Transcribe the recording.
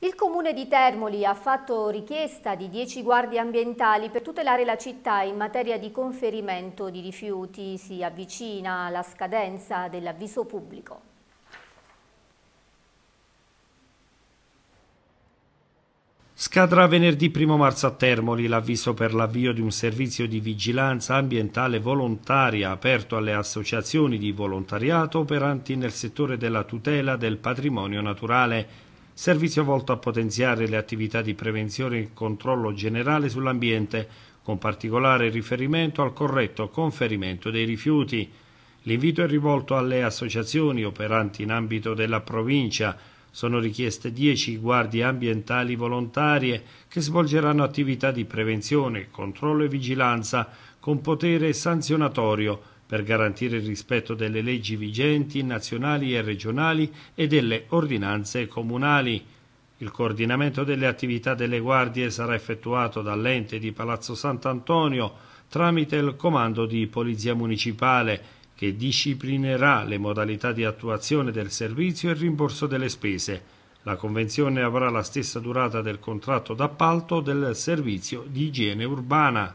Il comune di Termoli ha fatto richiesta di 10 guardie ambientali per tutelare la città in materia di conferimento di rifiuti. Si avvicina la scadenza dell'avviso pubblico. Scadrà venerdì 1 marzo a Termoli l'avviso per l'avvio di un servizio di vigilanza ambientale volontaria aperto alle associazioni di volontariato operanti nel settore della tutela del patrimonio naturale servizio volto a potenziare le attività di prevenzione e controllo generale sull'ambiente, con particolare riferimento al corretto conferimento dei rifiuti. L'invito è rivolto alle associazioni operanti in ambito della provincia. Sono richieste 10 guardie ambientali volontarie che svolgeranno attività di prevenzione, controllo e vigilanza con potere sanzionatorio per garantire il rispetto delle leggi vigenti nazionali e regionali e delle ordinanze comunali. Il coordinamento delle attività delle guardie sarà effettuato dall'ente di Palazzo Sant'Antonio tramite il Comando di Polizia Municipale che disciplinerà le modalità di attuazione del servizio e il rimborso delle spese. La convenzione avrà la stessa durata del contratto d'appalto del servizio di igiene urbana.